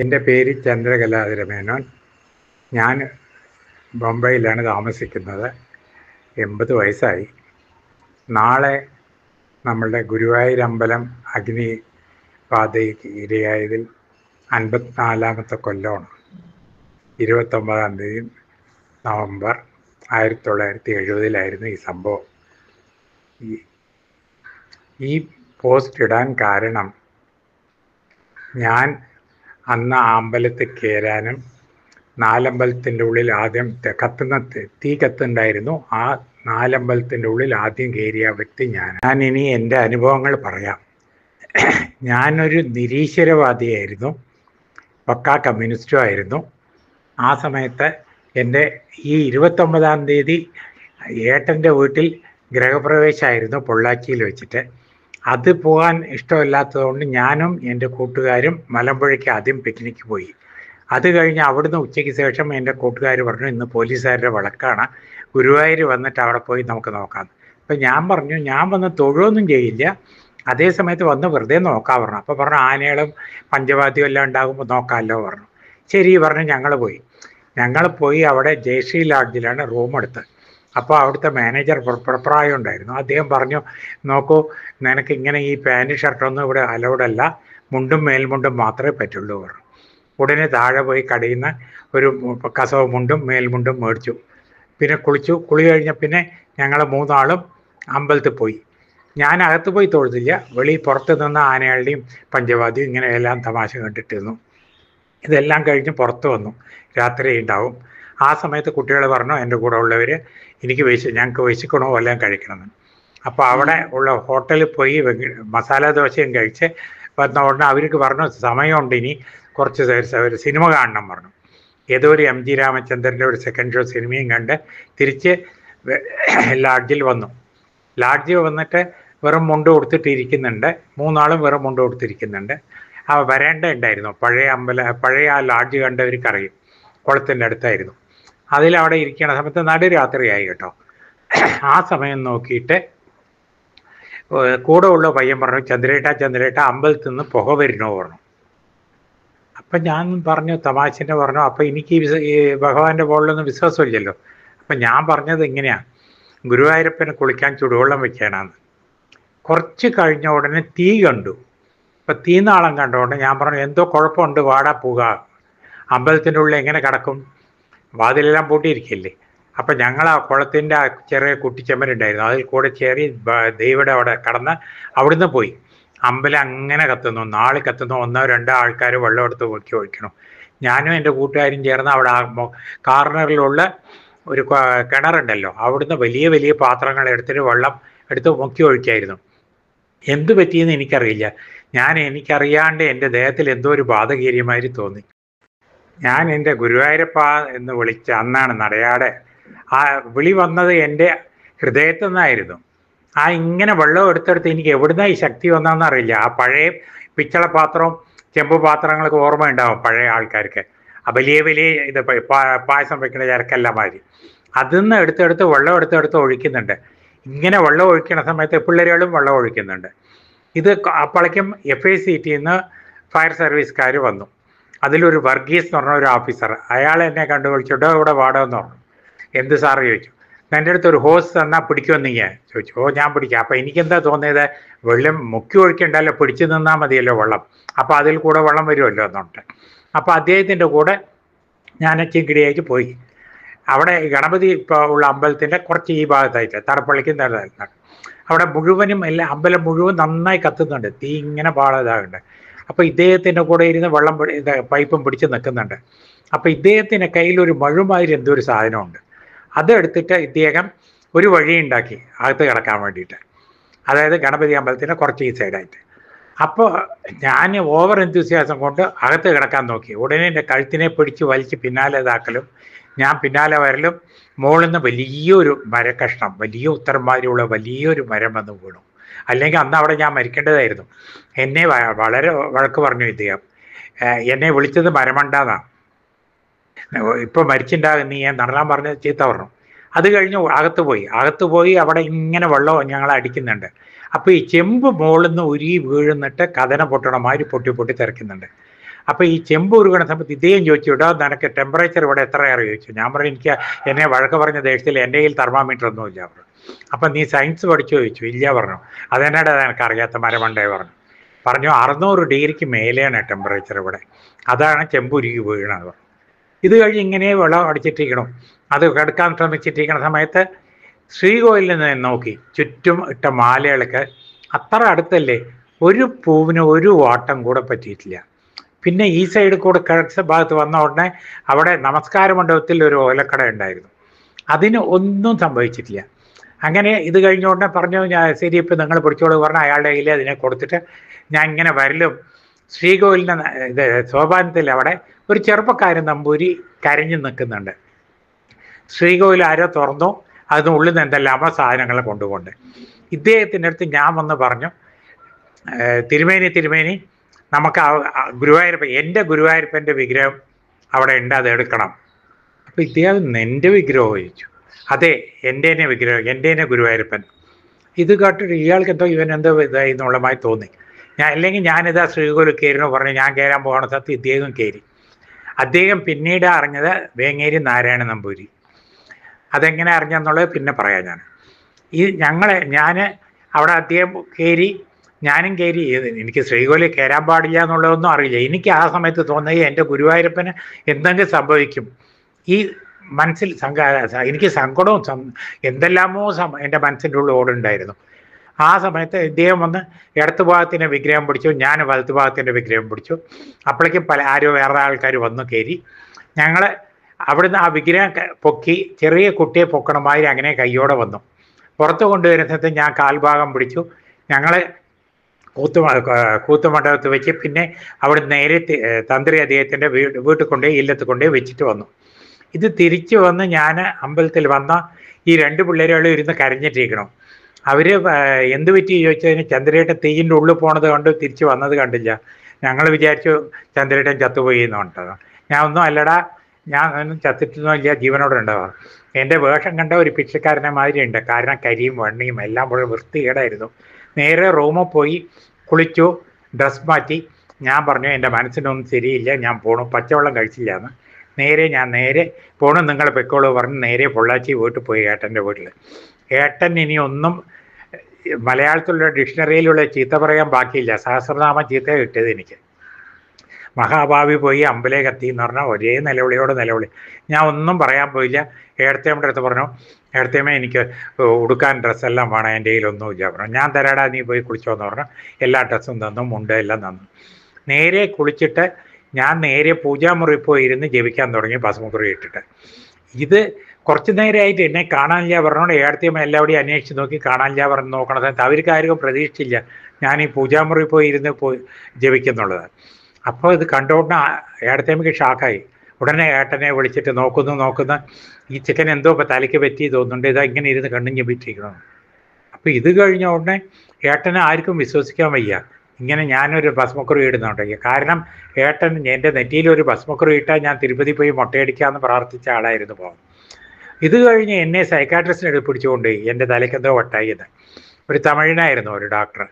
എൻ്റെ പേര് ചന്ദ്രകലാധര മേനോൻ ഞാൻ ബൊംബെയിലാണ് താമസിക്കുന്നത് എൺപത് വയസ്സായി നാളെ നമ്മളുടെ ഗുരുവായൂർ അമ്പലം അഗ്നി പാതയ്ക്ക് ഇരയായതിൽ അൻപത്തിനാലാമത്തെ കൊല്ലമാണ് ഇരുപത്തൊമ്പതാം തീയതി നവംബർ ആയിരത്തി തൊള്ളായിരത്തി എഴുപതിലായിരുന്നു ഈ സംഭവം ഈ പോസ്റ്റ് ഇടാൻ കാരണം ഞാൻ അന്ന് ആ അമ്പലത്തിൽ കയറാനും നാലമ്പലത്തിൻ്റെ ഉള്ളിൽ ആദ്യം കത്തുന്ന തീ കത്തുണ്ടായിരുന്നു ആ നാലമ്പലത്തിൻ്റെ ഉള്ളിൽ ആദ്യം കയറിയ വ്യക്തി ഞാൻ ഞാൻ ഇനി എൻ്റെ അനുഭവങ്ങൾ പറയാം ഞാനൊരു നിരീശ്വരവാദിയായിരുന്നു പക്കാ കമ്മ്യൂണിസ്റ്റും ആയിരുന്നു ആ സമയത്ത് എൻ്റെ ഈ ഇരുപത്തൊമ്പതാം തീയതി ഏട്ടൻ്റെ വീട്ടിൽ ഗ്രഹപ്രവേശമായിരുന്നു പൊള്ളാച്ചിയിൽ വെച്ചിട്ട് അത് പോകാൻ ഇഷ്ടമില്ലാത്തതുകൊണ്ട് ഞാനും എൻ്റെ കൂട്ടുകാരും മലമ്പുഴയ്ക്ക് ആദ്യം പിക്നിക്ക് പോയി അത് കഴിഞ്ഞ് അവിടുന്ന് ഉച്ചയ്ക്ക് ശേഷം എൻ്റെ കൂട്ടുകാർ പറഞ്ഞു ഇന്ന് പോലീസുകാരുടെ വിളക്കാണ് ഗുരുവായൂർ വന്നിട്ട് അവിടെ പോയി നമുക്ക് നോക്കാം അപ്പം ഞാൻ പറഞ്ഞു ഞാൻ വന്ന് തൊഴിലൊന്നും ചെയ്യില്ല അതേ സമയത്ത് വന്ന് വെറുതെ നോക്കാൻ പറഞ്ഞു അപ്പോൾ പറഞ്ഞു ആനകളും പഞ്ചവാദ്യവും എല്ലാം ഉണ്ടാകുമ്പോൾ നോക്കാമല്ലോ പറഞ്ഞു ശരി പറഞ്ഞു ഞങ്ങൾ പോയി ഞങ്ങൾ പോയി അവിടെ ജയശ്രീ ലാഡ്ജിലാണ് റൂം എടുത്തത് അപ്പോൾ അവിടുത്തെ മാനേജർ പ്രായം ഉണ്ടായിരുന്നു അദ്ദേഹം പറഞ്ഞു നോക്കൂ നിനക്ക് ഇങ്ങനെ ഈ പാൻറ് ഷർട്ടൊന്നും ഇവിടെ അലൗഡല്ല മുണ്ടും മേൽമുണ്ടും മാത്രമേ പറ്റുള്ളൂ പറഞ്ഞു ഉടനെ താഴെ പോയി കടയുന്ന ഒരു കസവ മുണ്ടും മേൽമുണ്ടും മേടിച്ചു പിന്നെ കുളിച്ചു കുളി കഴിഞ്ഞ പിന്നെ ഞങ്ങൾ മൂന്നാളും അമ്പലത്തിൽ പോയി ഞാൻ അകത്ത് പോയി തൊഴുതില്ല വെളി പുറത്ത് നിന്ന ആനകളുടെയും പഞ്ചവാദിയും ഇങ്ങനെ എല്ലാം തമാശ കണ്ടിട്ടിരുന്നു ഇതെല്ലാം കഴിഞ്ഞ് പുറത്ത് വന്നു രാത്രി ഉണ്ടാവും ആ സമയത്ത് കുട്ടികൾ പറഞ്ഞു എൻ്റെ കൂടെ ഉള്ളവർ എനിക്ക് വിശ ഞങ്ങൾക്ക് വിശക്കണോ എല്ലാം കഴിക്കണമെന്ന് അപ്പോൾ അവിടെ ഉള്ള ഹോട്ടലിൽ പോയി മസാല ദോശയും കഴിച്ച് വന്ന ഉടനെ അവർക്ക് പറഞ്ഞു സമയമുണ്ട് ഇനി കുറച്ച് ഒരു സിനിമ കാണണം പറഞ്ഞു ഏതോ ഒരു എം ജി രാമചന്ദ്രൻ്റെ ഒരു സെക്കൻഡ് ഷോ സിനിമയും കണ്ട് തിരിച്ച് ലാഡ്ജിൽ വന്നു ലാഡ്ജിൽ വന്നിട്ട് വെറും മുണ്ട് കൊടുത്തിട്ടിരിക്കുന്നുണ്ട് മൂന്നാളും വെറും മുണ്ട് കൊടുത്തിരിക്കുന്നുണ്ട് ആ വരേണ്ട ഉണ്ടായിരുന്നു പഴയ അമ്പല പഴയ ആ ലാഡ്ജ് കണ്ടവർക്ക് കുളത്തിൻ്റെ അടുത്തായിരുന്നു അതിലവിടെ ഇരിക്കണ സമയത്ത് നടുരാത്രിയായി കേട്ടോ ആ സമയം നോക്കിയിട്ട് കൂടെ ഉള്ള പയ്യൻ പറഞ്ഞു ചന്ദ്രേട്ട ചന്ദ്രേട്ട അമ്പലത്തിൽ നിന്ന് പുക വരണോ പറഞ്ഞു അപ്പൊ ഞാൻ പറഞ്ഞു തമാശന്റെ പറഞ്ഞു അപ്പൊ എനിക്ക് ഈ ഭഗവാന്റെ മുകളിലൊന്നും വിശ്വാസമില്ലല്ലോ അപ്പൊ ഞാൻ പറഞ്ഞത് എങ്ങനെയാ ഗുരുവായൂരപ്പന് കുളിക്കാൻ ചുടുവെള്ളം വെക്കണമെന്ന് കുറച്ച് കഴിഞ്ഞ ഉടനെ തീ കണ്ടു അപ്പൊ തീ നാളം ഉടനെ ഞാൻ പറഞ്ഞു എന്തോ കുഴപ്പമുണ്ട് വാടാ പോക അമ്പലത്തിൻ്റെ ഉള്ളിൽ എങ്ങനെ കിടക്കും വാതിലെല്ലാം പൂട്ടിയിരിക്കില്ലേ അപ്പം ഞങ്ങൾ ആ കുളത്തിൻ്റെ ആ ചെറിയ കുട്ടിച്ചെമ്മലുണ്ടായിരുന്നു അതിൽ കൂടെ ചേറി ദൈവയുടെ അവിടെ കടന്ന് അവിടുന്ന് പോയി അമ്പലം അങ്ങനെ കത്തുന്നു നാളെ കത്തുന്നു ഒന്നോ രണ്ടോ ആൾക്കാർ വെള്ളം എടുത്ത് ഒഴുക്കി ഒഴിക്കണം ഞാനും എൻ്റെ കൂട്ടുകാരും ചേർന്ന് അവിടെ കാർണറിലുള്ള ഒരു കിണറുണ്ടല്ലോ അവിടുന്ന് വലിയ വലിയ പാത്രങ്ങൾ എടുത്തിട്ട് വെള്ളം എടുത്ത് മുക്കി ഒഴിക്കായിരുന്നു എന്തു പറ്റിയെന്ന് എനിക്കറിയില്ല ഞാൻ എനിക്കറിയാണ്ട് എൻ്റെ ദേഹത്തിൽ എന്തോ ഒരു ബാധകീര്യമാതിരി തോന്നി ഞാൻ എൻ്റെ ഗുരുവായൂരപ്പ എന്ന് വിളിച്ച അന്നാണ് നടയാടെ ആ വിളി വന്നത് എൻ്റെ ഹൃദയത്തു നിന്നായിരുന്നു ആ ഇങ്ങനെ വെള്ളം എടുത്തെടുത്ത് എനിക്ക് എവിടുന്ന ഈ ശക്തി വന്നതെന്ന് അറിയില്ല ആ പഴയ പിച്ചള പാത്രവും ചെമ്പ് പാത്രങ്ങൾക്ക് ഉണ്ടാവും പഴയ ആൾക്കാർക്ക് ആ വലിയ വലിയ ഇത് പായസം വെക്കുന്ന ചരക്കെല്ലാം മാതിരി അതിൽ നിന്ന് എടുത്തെടുത്ത് വെള്ളം എടുത്തെടുത്ത് ഒഴിക്കുന്നുണ്ട് ഇങ്ങനെ വെള്ളം ഒഴിക്കുന്ന സമയത്ത് പിള്ളേരുകളും വെള്ളം ഒഴിക്കുന്നുണ്ട് ഇത് അപ്പോളേക്കും എഫ് ഐ സി ടിന്ന് ഫയർ സർവീസുകാർ വന്നു അതിലൊരു വർഗീസ് എന്ന് പറഞ്ഞ ഒരു ഓഫീസർ അയാൾ എന്നെ കണ്ടു വിളിച്ചിട്ടോ ഇവിടെ വാടമെന്ന് പറഞ്ഞു എന്ത് സാറ് ചോദിച്ചു എൻ്റെ അടുത്ത് ഒരു ഹോസ് തന്നാൽ പിടിക്കുമെന്ന് ഞാൻ ചോദിച്ചു ഓ ഞാൻ പിടിക്കുക അപ്പോൾ എനിക്കെന്താ തോന്നിയത് വെള്ളം മുക്കി ഒഴിക്കണ്ടല്ലോ പിടിച്ചു നിന്നാൽ മതിയല്ലോ വെള്ളം അപ്പോൾ അതിൽ കൂടെ വെള്ളം വരുമല്ലോ എന്നുണ്ട് അപ്പോൾ അദ്ദേഹത്തിൻ്റെ കൂടെ ഞാൻ ചിങ്കിടിയേക്ക് പോയി അവിടെ ഗണപതി ഇപ്പോൾ ഉള്ള അമ്പലത്തിൻ്റെ കുറച്ച് ഈ ഭാഗത്തായിട്ട് തറപ്പള്ളിക്ക് നേരത്തായിട്ടാണ് അവിടെ മുഴുവനും എല്ലാ അമ്പലം മുഴുവൻ നന്നായി കത്തുന്നുണ്ട് തീ ഇങ്ങനെ പാളതാകുന്നുണ്ട് അപ്പോൾ ഇദ്ദേഹത്തിൻ്റെ കൂടെ ഇരുന്ന് വെള്ളം പൈപ്പും പിടിച്ച് നിൽക്കുന്നുണ്ട് അപ്പോൾ ഇദ്ദേഹത്തിൻ്റെ കയ്യിൽ ഒരു മഴുമാതിരി എന്തോ ഒരു സാധനമുണ്ട് അതെടുത്തിട്ട് ഇദ്ദേഹം ഒരു വഴി ഉണ്ടാക്കി അകത്ത് കിടക്കാൻ വേണ്ടിയിട്ട് അതായത് ഗണപതി അമ്പലത്തിൻ്റെ കുറച്ച് ഈ സൈഡായിട്ട് അപ്പോൾ ഞാൻ ഓവർ എന്തുസിയാസം കൊണ്ട് അകത്ത് കിടക്കാൻ നോക്കി ഉടനെ എൻ്റെ കഴുത്തിനെ പിടിച്ച് വലിച്ച് പിന്നാലെ ഇതാക്കലും ഞാൻ പിന്നാലെ വരലും മുകളിൽ നിന്ന് വലിയൊരു മരക്കഷ്ണം വലിയ ഉത്തരമാതിരിയുള്ള വലിയൊരു മരം വന്ന് വീണു അല്ലെങ്കിൽ അന്ന് അവിടെ ഞാൻ മരിക്കേണ്ടതായിരുന്നു എന്നെ വളരെ വഴക്ക് പറഞ്ഞു ഇദ്ദേഹം എന്നെ വിളിച്ചത് മരമണ്ടാന്നാണ് ഇപ്പൊ മരിച്ചിണ്ടാകും നീ നടരാൻ പറഞ്ഞ ചീത്ത പറഞ്ഞു അത് കഴിഞ്ഞ് അകത്ത് പോയി അകത്ത് പോയി അവിടെ ഇങ്ങനെ വെള്ളം ഞങ്ങൾ അടിക്കുന്നുണ്ട് അപ്പോൾ ഈ ചെമ്പ് മുകളിൽ നിന്ന് ഉരി വീഴുന്നിട്ട് കഥന പൊട്ടണമാതിരി പൊട്ടി പൊട്ടി തിരക്കുന്നുണ്ട് അപ്പോൾ ഈ ചെമ്പ് ഉരുകണ സമയത്ത് ഇദ്ദേഹം ചോദിച്ചു ഇടാ നിനക്ക് ടെമ്പറേച്ചർ ഇവിടെ എത്രയാണ് ചോദിച്ചു ഞാൻ പറഞ്ഞു എനിക്ക് എന്നെ വഴക്ക് പറഞ്ഞ ദേഷ്യത്തിൽ എൻ്റെ കയ്യിൽ തെർമാമീറ്റർ ഒന്നുമില്ല അവർ അപ്പം നീ സയൻസ് പഠിച്ചു ചോദിച്ചു ഇല്ല പറഞ്ഞു അതെന്നാടാ എനിക്ക് അറിയാത്ത മരമണ്ടേ പറഞ്ഞു പറഞ്ഞു അറുന്നൂറ് ഡിഗ്രിക്ക് മേലെയാണ് ടെമ്പറേച്ചർ ഇവിടെ അതാണ് ചെമ്പുരുക്ക് വീണത് പറഞ്ഞു ഇത് കഴിഞ്ഞ് ഇങ്ങനെ വെള്ളം അടിച്ചിട്ടിരിക്കണം അത് കിടക്കാൻ ശ്രമിച്ചിട്ടിരിക്കുന്ന സമയത്ത് ശ്രീകോവിലിൽ നിന്ന് നോക്കി ചുറ്റും ഇട്ട മാലകൾക്ക് അത്ര അടുത്തല്ലേ ഒരു പൂവിന് ഒരു വാട്ടം കൂടെ പറ്റിയിട്ടില്ല പിന്നെ ഈ സൈഡ് കൂടെ കിഴക്ക് ഭാഗത്ത് വന്ന ഉടനെ അവിടെ നമസ്കാര മണ്ഡപത്തിൽ ഒരു ഓലക്കട ഉണ്ടായിരുന്നു അതിന് ഒന്നും സംഭവിച്ചിട്ടില്ല അങ്ങനെ ഇത് കഴിഞ്ഞ ഉടനെ പറഞ്ഞു ഞാൻ ശരി ഇപ്പം നിങ്ങൾ പിടിച്ചോളൂ പറഞ്ഞാൽ അയാളുടെ കയ്യിൽ അതിനെ കൊടുത്തിട്ട് ഞാൻ ഇങ്ങനെ വരലും ശ്രീകോവിലിൻ്റെ ഇത് സോപാനത്തിൽ അവിടെ ഒരു ചെറുപ്പക്കാരൻ നമ്പൂരി കരഞ്ഞു നിൽക്കുന്നുണ്ട് ശ്രീകോവിൽ ആരോ തുറന്നു അതിനുള്ളിൽ നിന്ന് എന്തെല്ലാമോ സാധനങ്ങൾ കൊണ്ടുകൊണ്ട് ഇദ്ദേഹത്തിൻ്റെ അടുത്ത് ഞാൻ വന്ന് പറഞ്ഞു തിരുമേനി തിരുമേനി നമുക്ക് ഗുരുവായൂരപ്പൻ എൻ്റെ ഗുരുവായൂരപ്പൻ്റെ വിഗ്രഹം അവിടെ ഉണ്ട് അത് എടുക്കണം അപ്പം ഇദ്ദേഹം എൻ്റെ വിഗ്രഹം ചോദിച്ചു അതെ എൻ്റെ തന്നെ വിഗ്രഹം എൻ്റെ തന്നെ ഗുരുവായൂരപ്പൻ ഇത് കാട്ടിട്ട് ഇയാൾക്ക് എന്തോ ഇവൻ എന്തോ ഇതായി എന്നുള്ളമായി തോന്നി ഞാൻ അല്ലെങ്കിൽ ഞാനിതാ ശ്രീകോലിൽ കയറിയെന്ന് പറഞ്ഞു ഞാൻ കയറാൻ പോകണ സത്യം ഇദ്ദേഹം കയറി അദ്ദേഹം പിന്നീട് അറിഞ്ഞത് വേങ്ങേരി നാരായണ നമ്പൂരി അതെങ്ങനെ അറിഞ്ഞെന്നുള്ളത് പിന്നെ പറയാം ഞാൻ ഈ ഞങ്ങളെ ഞാൻ അവിടെ അദ്ദേഹം കയറി ഞാനും കയറി എനിക്ക് ശ്രീകോലിൽ കയറാൻ പാടില്ല എന്നുള്ളതൊന്നും അറിയില്ല എനിക്ക് ആ സമയത്ത് തോന്നുന്നത് എൻ്റെ ഗുരുവായൂരപ്പന് എന്തെങ്കിലും സംഭവിക്കും ഈ മനസ്സിൽ എനിക്ക് സങ്കടവും എന്തെല്ലാമോ എന്റെ എൻ്റെ മനസ്സിൻ്റെ ഉള്ളിൽ ഓടുണ്ടായിരുന്നു ആ സമയത്ത് ഇദ്ദേഹം വന്ന് ഇടത്ത് ഭാഗത്തിൻ്റെ വിഗ്രഹം പിടിച്ചു ഞാൻ വലത്ത് ഭാഗത്തിൻ്റെ വിഗ്രഹം പിടിച്ചു അപ്പോഴേക്കും പല ആരോ വേറെ ആൾക്കാർ വന്നു കയറി ഞങ്ങൾ അവിടുന്ന് ആ വിഗ്രഹം പൊക്കി ചെറിയ കുട്ടിയെ പൊക്കണമാതിരി അങ്ങനെ കയ്യോടെ വന്നു പുറത്ത് കൊണ്ടുവരുന്നത് ഞാൻ കാൽഭാഗം പിടിച്ചു ഞങ്ങൾ കൂത്തു മണ്ഡപത്ത് വെച്ച് പിന്നെ അവിടെ നേരെ തന്ത്രി അദ്ദേഹത്തിൻ്റെ വീട് വീട്ടിൽ കൊണ്ടുപോയി ഇല്ലത്ത് കൊണ്ടുപോയി വെച്ചിട്ട് വന്നു ഇത് തിരിച്ചു വന്ന് ഞാൻ അമ്പലത്തിൽ വന്ന ഈ രണ്ട് പിള്ളേരുകളും ഇരുന്ന് കരഞ്ഞിട്ടിരിക്കണം അവർ എന്ത് പറ്റി ചോദിച്ചതിന് ചന്ദ്രയുടെ തീയിൻ്റെ ഉള്ളിൽ പോണത് കണ്ട് തിരിച്ചു വന്നത് കണ്ടില്ല ഞങ്ങൾ വിചാരിച്ചു ചന്ദ്രയുടെ ചത്തുപോയി എന്ന് എന്നുണ്ട് ഞാൻ ഒന്നും അല്ലടാ ഞാൻ ഒന്നും ചത്തിട്ടൊന്നുമില്ല ജീവനോടെ ഉണ്ടാവാം എൻ്റെ വേഷം കണ്ട ഒരു പിച്ചക്കാരനെ മാതിരിയുണ്ട് കാരണം കരിയും വണ്ണിയും എല്ലാം പോലെ വൃത്തികേടായിരുന്നു നേരെ റൂമിൽ പോയി കുളിച്ചു ഡ്രസ് മാറ്റി ഞാൻ പറഞ്ഞു എൻ്റെ മനസ്സിനൊന്നും ശരിയില്ല ഞാൻ പോണു പച്ചവെള്ളം കഴിച്ചില്ല എന്ന് നേരെ ഞാൻ നേരെ പോണം നിങ്ങൾ പെക്കോളൂ പറഞ്ഞ് നേരെ പൊള്ളാച്ചി പോയിട്ട് പോയി ഏട്ടൻ്റെ വീട്ടിൽ ഏട്ടൻ ഇനി ഒന്നും മലയാളത്തിലുള്ള ഡിക്ഷണറിയിലുള്ള ചീത്ത പറയാൻ ബാക്കിയില്ല സഹസ്രനാമം ചീത്ത കിട്ടിയത് എനിക്ക് മഹാഭാവി പോയി അമ്പലെ കത്തി എന്ന് പറഞ്ഞാൽ ഒരേ നിലവിളിയോട് നിലവിളി ഞാൻ ഒന്നും പറയാൻ പോയില്ല ഏടത്തേമ്മയുടെ അടുത്ത് പറഞ്ഞു ഏടത്തേമ്മ എനിക്ക് ഉടുക്കാൻ ഡ്രസ്സെല്ലാം വേണം എൻ്റെ കയ്യിലൊന്നുമില്ല പറഞ്ഞു ഞാൻ തരാടാ നീ പോയി കുളിച്ചോ എന്ന് പറഞ്ഞു എല്ലാ ഡ്രസ്സും തന്നു മുണ്ട് എല്ലാം തന്നു നേരെ കുളിച്ചിട്ട് ഞാൻ നേരെ പൂജാമുറി ഇരുന്ന് ജപിക്കാൻ തുടങ്ങി ഭസ്മക്കുറി ഇട്ടിട്ട് ഇത് കുറച്ചു നേരമായിട്ട് എന്നെ കാണാനില്ല പറഞ്ഞോണ്ട് ഏർത്തിയമ്മ എല്ലാവരുടെയും അന്വേഷിച്ച് നോക്കി കാണാനില്ല പറഞ്ഞ് നോക്കണ സമയത്ത് അവർക്ക് ആരും പ്രതീക്ഷിച്ചില്ല ഞാൻ ഈ പൂജാമുറി പോയി ഇരുന്ന് പോയി ജപിക്കുന്നുള്ളത് അപ്പോൾ ഇത് കണ്ടുകൊണ്ട് ഏടത്തിയമ്മയ്ക്ക് ഷാക്കായി ഉടനെ ഏട്ടനെ വിളിച്ചിട്ട് നോക്കുന്നു നോക്കുന്ന ഈ ചിക്കൻ എന്തോ ഇപ്പോൾ തലയ്ക്ക് പറ്റി തോന്നുന്നുണ്ട് ഇതാ ഇങ്ങനെ ഇരുന്ന് കണ്ണും ജപിച്ചിരിക്കണം അപ്പോൾ ഇത് കഴിഞ്ഞ ഉടനെ ഏട്ടനെ ആർക്കും വിശ്വസിക്കാൻ വയ്യ ഇങ്ങനെ ഞാനൊരു ഭസ്മക്കുറി ഇടുന്നുണ്ടെങ്കിൽ കാരണം ഏട്ടൻ എൻ്റെ നെറ്റിയിൽ ഒരു ഭസ്മക്കുറി ഇട്ടാൽ ഞാൻ തിരുപ്പതി പോയി മുട്ടയടിക്കാമെന്ന് പ്രാർത്ഥിച്ച ആളായിരുന്നു പോകും ഇത് കഴിഞ്ഞ് എന്നെ സൈക്കാട്രിസ്റ്റിനെ പിടിച്ചുകൊണ്ട് എൻ്റെ തലയ്ക്കെന്തോ വട്ടായിയത് ഒരു തമിഴിനായിരുന്നു ഒരു ഡോക്ടർ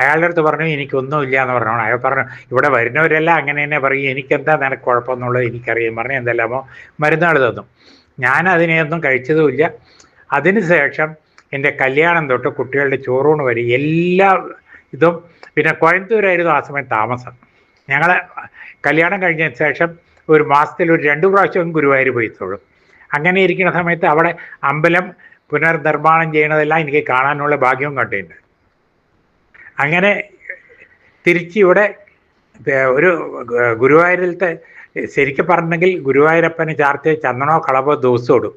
അയാളുടെ അടുത്ത് പറഞ്ഞു എനിക്കൊന്നുമില്ല എന്ന് പറഞ്ഞു അയാൾ പറഞ്ഞു ഇവിടെ വരുന്നവരെല്ലാം അങ്ങനെ തന്നെ പറയും എനിക്കെന്താ നിനക്ക് കുഴപ്പമെന്നുള്ളത് എനിക്കറിയാം പറഞ്ഞു എന്തെല്ലാമോ മരുന്നാൾ തന്നു ഞാൻ അതിനെയൊന്നും കഴിച്ചതുമില്ല അതിനുശേഷം എൻ്റെ കല്യാണം തൊട്ട് കുട്ടികളുടെ ചോറൂണ് വരെ എല്ലാ ഇതും പിന്നെ കോയമ്പത്തൂരായിരുന്നു ആ സമയം താമസം ഞങ്ങൾ കല്യാണം കഴിഞ്ഞതിന് ശേഷം ഒരു മാസത്തിൽ ഒരു രണ്ട് പ്രാവശ്യം ഗുരുവായൂർ പോയിത്തോളും അങ്ങനെ ഇരിക്കുന്ന സമയത്ത് അവിടെ അമ്പലം പുനർനിർമ്മാണം ചെയ്യണതെല്ലാം എനിക്ക് കാണാനുള്ള ഭാഗ്യവും കണ്ടിട്ടുണ്ട് അങ്ങനെ തിരിച്ച് ഇവിടെ ഒരു ഗുരുവായൂരിലത്തെ ശരിക്കും പറഞ്ഞെങ്കിൽ ഗുരുവായൂരപ്പനെ ചാർത്തിയ ചന്ദനോ കളവോ ദിവസമോടും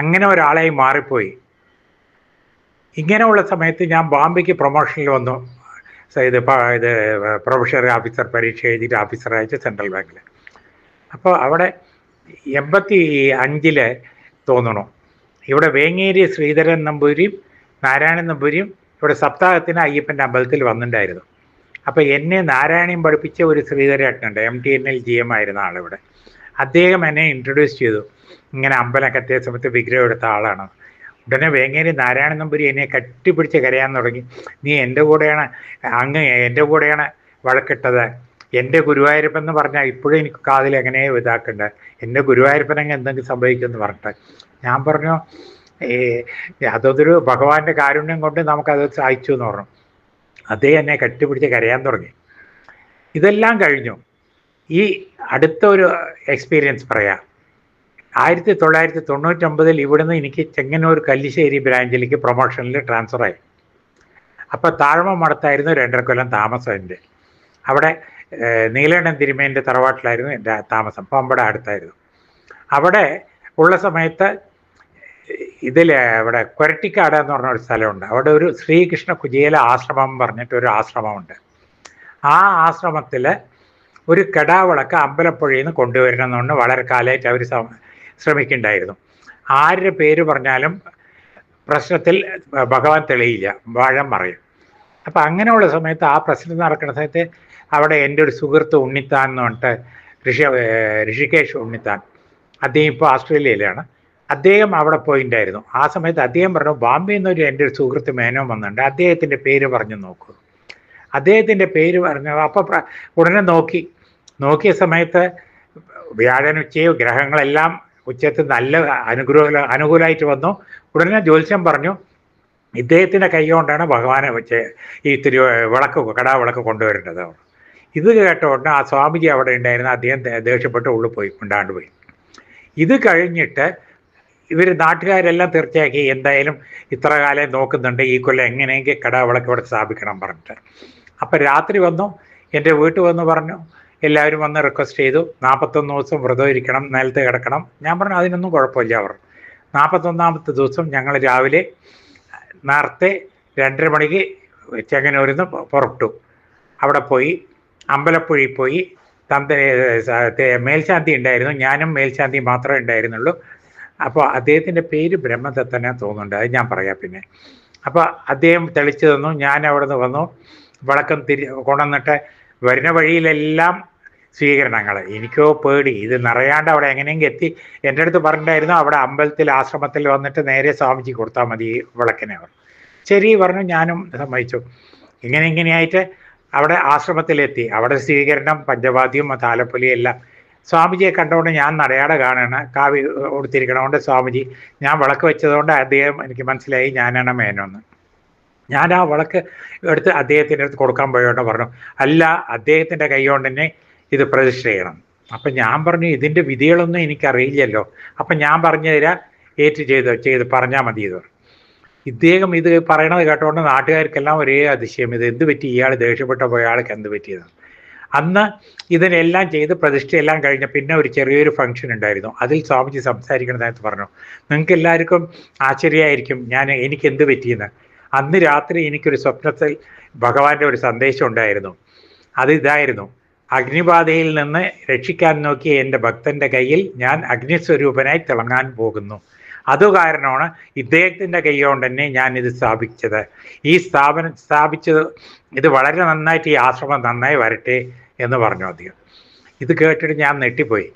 അങ്ങനെ ഒരാളായി മാറിപ്പോയി ഇങ്ങനെയുള്ള സമയത്ത് ഞാൻ ബോംബെക്ക് പ്രൊമോഷനിൽ വന്നു ഇത് ഇത് പ്രൊഫഷണറി ഓഫീസർ പരീക്ഷ എഴുതിയിട്ട് ഓഫീസർ അയച്ച സെൻട്രൽ ബാങ്കിൽ അപ്പോൾ അവിടെ എൺപത്തി അഞ്ചില് തോന്നണു ഇവിടെ വേങ്ങേരി ശ്രീധരൻ നമ്പൂരിയും നാരായണൻ നമ്പൂരിയും ഇവിടെ സപ്താഹത്തിന് അയ്യപ്പൻ്റെ അമ്പലത്തിൽ വന്നിട്ടുണ്ടായിരുന്നു അപ്പോൾ എന്നെ നാരായണയും പഠിപ്പിച്ച ഒരു ശ്രീധരേട്ടനുണ്ട് M T N L G M ആയിരുന്ന ആളിവിടെ അദ്ദേഹം എന്നെ ഇൻട്രൊഡ്യൂസ് ചെയ്തു ഇങ്ങനെ കത്തിയ സമയത്ത് വിഗ്രഹം എടുത്ത ആളാണ് ഉടനെ വേങ്ങേരി നാരായണൻ നമ്പൂരി എന്നെ കട്ടിപ്പിടിച്ച് കരയാൻ തുടങ്ങി നീ എൻ്റെ കൂടെയാണ് അങ്ങ് എൻ്റെ കൂടെയാണ് വഴക്കിട്ടത് എൻ്റെ ഗുരുവായൂരപ്പൻ എന്ന് പറഞ്ഞാൽ ഇപ്പോഴും എനിക്ക് കാതിൽ എങ്ങനെ ഇതാക്കണ്ട എൻ്റെ ഗുരുവായൂരപ്പൻ അങ്ങ് എന്തെങ്കിലും സംഭവിക്കുമെന്ന് പറഞ്ഞിട്ട് ഞാൻ പറഞ്ഞു അതൊരു ഭഗവാന്റെ കാരുണ്യം കൊണ്ട് നമുക്കത് സഹായിച്ചു എന്ന് പറഞ്ഞു അതേ എന്നെ കെട്ടിപ്പിടിച്ച് കരയാൻ തുടങ്ങി ഇതെല്ലാം കഴിഞ്ഞു ഈ അടുത്ത ഒരു എക്സ്പീരിയൻസ് പറയാം ആയിരത്തി തൊള്ളായിരത്തി തൊണ്ണൂറ്റൊമ്പതിൽ ഇവിടുന്ന് എനിക്ക് ചെങ്ങന്നൂർ കല്ലിശ്ശേരി ബ്രാഞ്ചിലേക്ക് പ്രൊമോഷനിൽ ട്രാൻസ്ഫറായി അപ്പോൾ താഴ്മ മടത്തായിരുന്നു രണ്ടര കൊല്ലം താമസം എൻ്റെ അവിടെ നീലണ്ണൻ തിരുമേൻ്റെ തറവാട്ടിലായിരുന്നു എൻ്റെ താമസം പമ്പട അടുത്തായിരുന്നു അവിടെ ഉള്ള സമയത്ത് ഇതിൽ അവിടെ കൊരട്ടിക്കാട് എന്ന് പറഞ്ഞ ഒരു സ്ഥലമുണ്ട് അവിടെ ഒരു ശ്രീകൃഷ്ണ കുജേല ആശ്രമം പറഞ്ഞിട്ട് ഒരു ആശ്രമമുണ്ട് ആ ആശ്രമത്തിൽ ഒരു കെടാവിളക്ക് അമ്പലപ്പുഴയിൽ നിന്ന് കൊണ്ടുവരണമെന്നുണ്ട് വളരെ കാലമായിട്ട് അവർ ശ്രമിക്കുന്നുണ്ടായിരുന്നു ആരുടെ പേര് പറഞ്ഞാലും പ്രശ്നത്തിൽ ഭഗവാൻ തെളിയില്ല വാഴം മറയും അപ്പം അങ്ങനെയുള്ള സമയത്ത് ആ പ്രശ്നം നടക്കുന്ന സമയത്ത് അവിടെ എൻ്റെ ഒരു സുഹൃത്ത് ഉണ്ണിത്താൻ എന്ന് പറഞ്ഞിട്ട് ഋഷി ഋഷികേഷ് ഉണ്ണിത്താൻ അദ്ദേഹം ഇപ്പോൾ ഓസ്ട്രേലിയയിലാണ് അദ്ദേഹം അവിടെ പോയിട്ടുണ്ടായിരുന്നു ആ സമയത്ത് അദ്ദേഹം പറഞ്ഞു ബോംബെ എന്നൊരു എൻ്റെ ഒരു സുഹൃത്ത് മേനോ വന്നിട്ടുണ്ട് അദ്ദേഹത്തിൻ്റെ പേര് പറഞ്ഞു നോക്കൂ അദ്ദേഹത്തിൻ്റെ പേര് പറഞ്ഞു അപ്പോൾ ഉടനെ നോക്കി നോക്കിയ സമയത്ത് വ്യാഴനുച്ചയോ ഗ്രഹങ്ങളെല്ലാം ഉച്ചത്ത് നല്ല അനുഗ്രഹ അനുകൂലമായിട്ട് വന്നു ഉടനെ ജ്യോത്സ്യം പറഞ്ഞു ഇദ്ദേഹത്തിൻ്റെ കൈകൊണ്ടാണ് ഭഗവാനെ വെച്ച് ഈ ഇത്തിരി വിളക്ക് കടാവിളക്ക് കൊണ്ടുവരേണ്ടത് ഇത് കേട്ട ഉടനെ ആ സ്വാമിജി അവിടെ ഉണ്ടായിരുന്ന അദ്ദേഹം ദേഷ്യപ്പെട്ട് ഉള്ളിൽ പോയി ഉണ്ടാണ്ട് പോയി ഇത് കഴിഞ്ഞിട്ട് ഇവർ നാട്ടുകാരെല്ലാം തീർച്ചയാക്കി എന്തായാലും ഇത്ര കാലം നോക്കുന്നുണ്ട് ഈ കൊല്ലം എങ്ങനെയെങ്കിൽ കടാവിളക്ക് ഇവിടെ സ്ഥാപിക്കണം പറഞ്ഞിട്ട് അപ്പം രാത്രി വന്നു എൻ്റെ വീട്ടിൽ വന്ന് പറഞ്ഞു എല്ലാവരും വന്ന് റിക്വസ്റ്റ് ചെയ്തു നാൽപ്പത്തൊന്ന് ദിവസം വ്രതം ഇരിക്കണം നിലത്ത് കിടക്കണം ഞാൻ പറഞ്ഞു അതിനൊന്നും കുഴപ്പമില്ല അവർ നാൽപ്പത്തൊന്നാമത്തെ ദിവസം ഞങ്ങൾ രാവിലെ നേരത്തെ രണ്ടര മണിക്ക് ചെങ്ങനൂരിൽ നിന്ന് പുറപ്പെട്ടു അവിടെ പോയി അമ്പലപ്പുഴയിൽ പോയി തന്ത മേൽശാന്തി ഉണ്ടായിരുന്നു ഞാനും മേൽശാന്തി മാത്രമേ ഉണ്ടായിരുന്നുള്ളൂ അപ്പോൾ അദ്ദേഹത്തിൻ്റെ പേര് ബ്രഹ്മദത്തനെ തോന്നുന്നുണ്ട് അത് ഞാൻ പറയാം പിന്നെ അപ്പോൾ അദ്ദേഹം തെളിച്ചു തന്നു ഞാൻ അവിടെ നിന്ന് വന്നു വടക്കം തിരി കൊണ്ടുവന്നിട്ട് വരുന്ന വഴിയിലെല്ലാം സ്വീകരണങ്ങൾ എനിക്കോ പേടി ഇത് നിറയാണ്ട് അവിടെ എങ്ങനെയെങ്കിലും എത്തി എൻ്റെ അടുത്ത് പറഞ്ഞിട്ടായിരുന്നു അവിടെ അമ്പലത്തിൽ ആശ്രമത്തിൽ വന്നിട്ട് നേരെ സ്വാമിജി കൊടുത്താൽ മതി വിളക്കിനെ അവർ ശരി പറഞ്ഞു ഞാനും സമ്മതിച്ചു ഇങ്ങനെ ഇങ്ങനെയായിട്ട് അവിടെ ആശ്രമത്തിലെത്തി അവിടെ സ്വീകരണം പഞ്ചവാദ്യം താലപ്പൊലിയും എല്ലാം സ്വാമിജിയെ കണ്ടുകൊണ്ട് ഞാൻ നടയാട കാണുകയാണ് കാവി കൊടുത്തിരിക്കണോണ്ട് സ്വാമിജി ഞാൻ വിളക്ക് വെച്ചതുകൊണ്ട് അദ്ദേഹം എനിക്ക് മനസ്സിലായി ഞാനാണ് മേനോന്ന് ഞാൻ ആ വിളക്ക് എടുത്ത് അദ്ദേഹത്തിൻ്റെ അടുത്ത് കൊടുക്കാൻ പോയോണ്ട് പറഞ്ഞു അല്ല അദ്ദേഹത്തിൻ്റെ കൈ കൊണ്ട് തന്നെ ഇത് രജിസ്റ്റർ ചെയ്യണം അപ്പൊ ഞാൻ പറഞ്ഞു ഇതിന്റെ വിധികളൊന്നും എനിക്കറിയില്ലല്ലോ അപ്പൊ ഞാൻ പറഞ്ഞു തരാ ഏറ്റു ചെയ്ത് ചെയ്ത് പറഞ്ഞാൽ മതി ഇത് ഇദ്ദേഹം ഇത് പറയണത് കേട്ടോണ്ട് നാട്ടുകാർക്കെല്ലാം ഒരേ അതിശയം ഇത് എന്ത് പറ്റി ഇയാൾ ദേഷ്യപ്പെട്ട പോയ ആൾക്ക് എന്ത് പറ്റിയത് അന്ന് ഇതിനെല്ലാം ചെയ്ത് പ്രതിഷ്ഠയെല്ലാം കഴിഞ്ഞ പിന്നെ ഒരു ചെറിയൊരു ഫംഗ്ഷൻ ഉണ്ടായിരുന്നു അതിൽ സ്വാമിജി നേരത്ത് പറഞ്ഞു നിങ്ങൾക്ക് എല്ലാവർക്കും ആശ്ചര്യമായിരിക്കും ഞാൻ എനിക്ക് എന്ത് പറ്റിയെന്ന് അന്ന് രാത്രി എനിക്കൊരു സ്വപ്നത്തിൽ ഭഗവാന്റെ ഒരു സന്ദേശം ഉണ്ടായിരുന്നു അത് ഇതായിരുന്നു അഗ്നിബാധയിൽ നിന്ന് രക്ഷിക്കാൻ നോക്കിയ എൻ്റെ ഭക്തൻ്റെ കയ്യിൽ ഞാൻ അഗ്നിസ്വരൂപനായി തിളങ്ങാൻ പോകുന്നു അതുകാരണമാണ് ഇദ്ദേഹത്തിൻ്റെ കൈയോണ്ട് തന്നെ ഞാൻ ഇത് സ്ഥാപിച്ചത് ഈ സ്ഥാപനം സ്ഥാപിച്ചത് ഇത് വളരെ നന്നായിട്ട് ഈ ആശ്രമം നന്നായി വരട്ടെ എന്ന് പറഞ്ഞു അദ്ദേഹം ഇത് കേട്ടിട്ട് ഞാൻ നെട്ടിപ്പോയി